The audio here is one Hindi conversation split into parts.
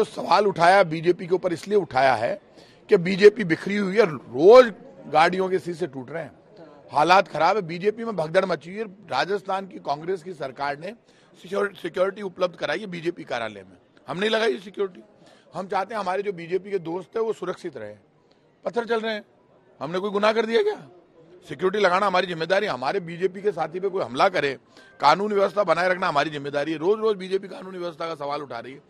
तो सवाल उठाया बीजेपी के ऊपर इसलिए उठाया है कि बीजेपी बिखरी हुई है रोज गाड़ियों के से टूट रहे हैं हालात खराब है बीजेपी में भगदड़ मची हुई है राजस्थान की कांग्रेस की सरकार ने सिक्योरिटी उपलब्ध कराई है बीजेपी कार्यालय में हम नहीं लगाई सिक्योरिटी हम चाहते हैं हमारे जो बीजेपी के दोस्त है वो सुरक्षित रहे पत्थर चल रहे हैं हमने कोई गुना कर दिया क्या सिक्योरिटी लगाना हमारी जिम्मेदारी हमारे बीजेपी के साथी पे कोई हमला करे कानून व्यवस्था बनाए रखना हमारी जिम्मेदारी है रोज रोज बीजेपी कानून व्यवस्था का सवाल उठा रही है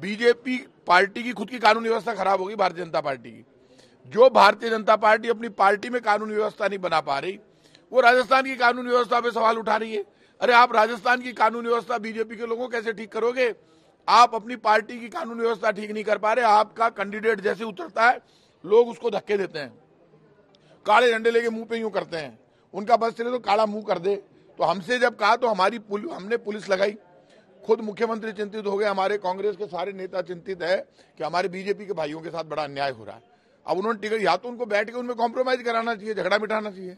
बीजेपी पार्टी की खुद की कानून व्यवस्था खराब होगी भारतीय जनता पार्टी की जो भारतीय जनता पार्टी अपनी पार्टी में कानून व्यवस्था नहीं बना पा रही वो राजस्थान की कानून व्यवस्था पे सवाल उठा रही है अरे आप राजस्थान की कानून व्यवस्था बीजेपी के लोगों कैसे ठीक करोगे आप अपनी पार्टी की कानून व्यवस्था ठीक नहीं कर पा रहे आपका कैंडिडेट जैसे उतरता है लोग उसको धक्के देते हैं काले झंडे लेके मुंह पे यूं करते हैं उनका बस चले तो काला मुंह कर दे तो हमसे जब कहा तो हमारी पुल, हमने पुलिस लगाई खुद मुख्यमंत्री चिंतित हो गए हमारे कांग्रेस के सारे नेता चिंतित है कि हमारे बीजेपी के भाइयों के साथ बड़ा अन्याय हो रहा है अब उन्होंने टिकट या तो उनको बैठ के उनमें कॉम्प्रोमाइज कराना चाहिए झगड़ा मिटाना चाहिए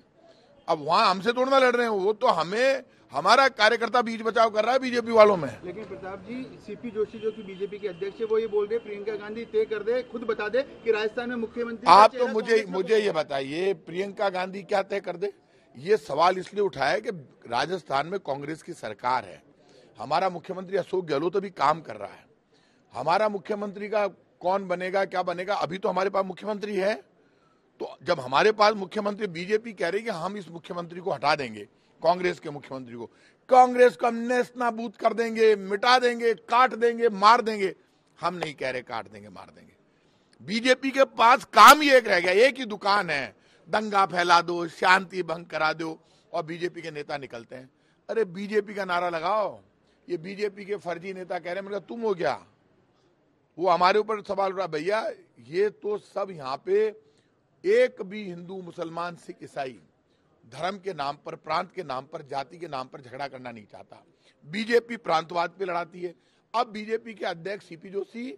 अब वहां हमसे तोड़ना लड़ रहे हैं वो तो हमें हमारा कार्यकर्ता बीज बचाव कर रहा है बीजेपी वालों में लेकिन प्रताप जी सीपी जोशी जो कि बीजेपी के अध्यक्ष है वो ये बोल रहे प्रियंका गांधी तय कर दे खुद बता दे कि राजस्थान में मुख्यमंत्री आप तो मुझे मुझे ये बताइए प्रियंका गांधी क्या तय कर दे ये सवाल इसलिए उठाया कि राजस्थान में कांग्रेस की सरकार है हमारा मुख्यमंत्री अशोक गहलोत अभी काम कर रहा है हमारा मुख्यमंत्री का कौन बनेगा क्या बनेगा अभी तो हमारे पास मुख्यमंत्री है तो जब हमारे पास मुख्यमंत्री बीजेपी कह रही है हम इस मुख्यमंत्री को हटा देंगे कांग्रेस के मुख्यमंत्री को कांग्रेस को हम नेस्तनाबूद कर देंगे मिटा देंगे काट देंगे मार देंगे हम नहीं कह रहे काट देंगे मार देंगे बीजेपी के पास काम ही एक रह गया एक ही दुकान है दंगा फैला दो शांति भंग करा दो और बीजेपी के नेता निकलते हैं अरे बीजेपी का नारा लगाओ ये बीजेपी के फर्जी नेता कह रहे हैं मतलब तुम हो गया वो हमारे ऊपर सवाल उठा भैया ये तो सब यहाँ पे एक भी हिंदू मुसलमान सिख ईसाई धर्म के नाम पर प्रांत के नाम पर जाति के नाम पर झगड़ा करना नहीं चाहता बीजेपी प्रांतवाद पे लड़ाती है अब बीजेपी के अध्यक्ष सीपी जोशी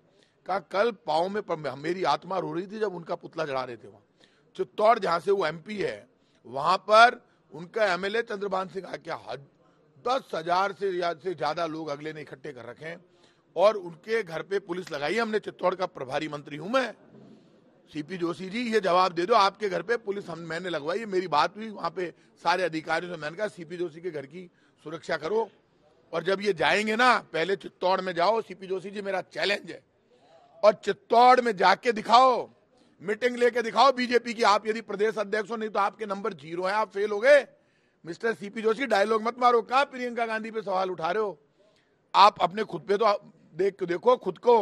का कल पाओ में मेरी आत्मा रो रही थी जब उनका पुतला जड़ा रहे थे वहां चित्तौड़ जहाँ से वो एमपी है वहां पर उनका एमएलए चंद्रभान सिंह आके हद दस हजार से से ज्यादा लोग अगले ने इकट्ठे कर रखे हैं और उनके घर पे पुलिस लगाई हमने चित्तौड़ का प्रभारी मंत्री हूं मैं सीपी जोशी जी ये जवाब दे दो आपके घर पे पुलिस हम मैंने लगवाई ये मेरी बात हुई वहाँ पे सारे अधिकारियों से मैंने कहा सीपी जोशी के घर की सुरक्षा करो और जब ये जाएंगे ना पहले चित्तौड़ में जाओ सीपी जोशी जी मेरा चैलेंज है और चित्तौड़ में जाके दिखाओ मीटिंग लेके दिखाओ बीजेपी की आप यदि प्रदेश अध्यक्ष हो नहीं तो आपके नंबर जीरो है आप फेल हो गए मिस्टर सीपी जोशी डायलॉग मत मारो कहा प्रियंका गांधी पे सवाल उठा रहे हो आप अपने खुद पे तो देख देखो खुद को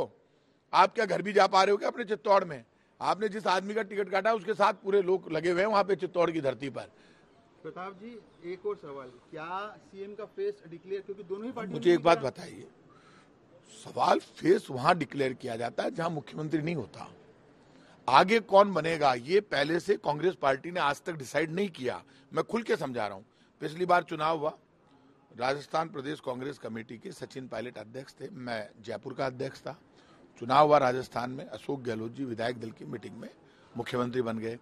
आप क्या घर भी जा पा रहे हो क्या अपने चित्तौड़ में आपने जिस आदमी का टिकट काटा उसके साथ पूरे लोग लगे हुए हैं वहाँ पे चित्तौड़ की धरती पर प्रताप जी एक और सवाल क्या सीएम का फेस डिक्लेयर क्योंकि दोनों ही पार्टी मुझे एक बात बताइए सवाल फेस वहाँ डिक्लेयर किया जाता है जहाँ मुख्यमंत्री नहीं होता आगे कौन बनेगा ये पहले से कांग्रेस पार्टी ने आज तक डिसाइड नहीं किया मैं खुल के समझा रहा हूँ पिछली बार चुनाव हुआ राजस्थान प्रदेश कांग्रेस कमेटी के सचिन पायलट अध्यक्ष थे मैं जयपुर का अध्यक्ष था चुनाव हुआ राजस्थान में अशोक गहलोत जी विधायक दल की मीटिंग में मुख्यमंत्री बन गए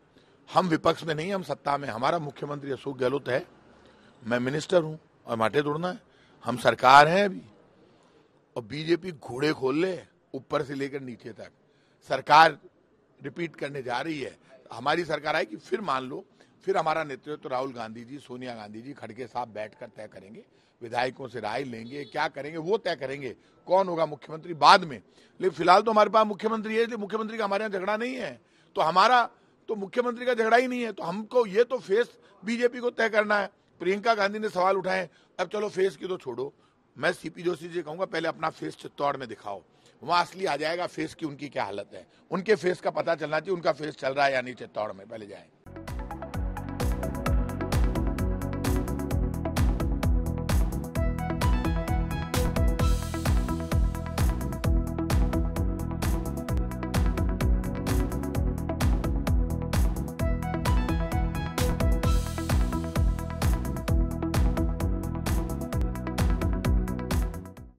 हम विपक्ष में नहीं हम सत्ता में हमारा मुख्यमंत्री अशोक गहलोत है मैं मिनिस्टर हूं और माटे तोड़ना है हम सरकार हैं अभी और बीजेपी घोड़े खोल ले ऊपर से लेकर नीचे तक सरकार रिपीट करने जा रही है हमारी सरकार आई कि फिर मान लो फिर हमारा नेतृत्व तो राहुल गांधी जी सोनिया गांधी जी खड़गे साहब बैठकर तय करेंगे विधायकों से राय लेंगे क्या करेंगे वो तय करेंगे कौन होगा मुख्यमंत्री बाद में लेकिन फिलहाल तो हमारे पास मुख्यमंत्री है इसलिए मुख्यमंत्री का हमारे यहाँ झगड़ा नहीं है तो हमारा तो मुख्यमंत्री का झगड़ा ही नहीं है तो हमको ये तो फेस बीजेपी को तय करना है प्रियंका गांधी ने सवाल उठाए अब चलो फेस की तो छोड़ो मैं सीपी जोशी जी कहूंगा पहले अपना फेस चित्तौड़ में दिखाओ वहाँ असली आ जाएगा फेस की उनकी क्या हालत है उनके फेस का पता चलना चाहिए उनका फेस चल रहा है या नहीं चित्तौड़ में पहले जाए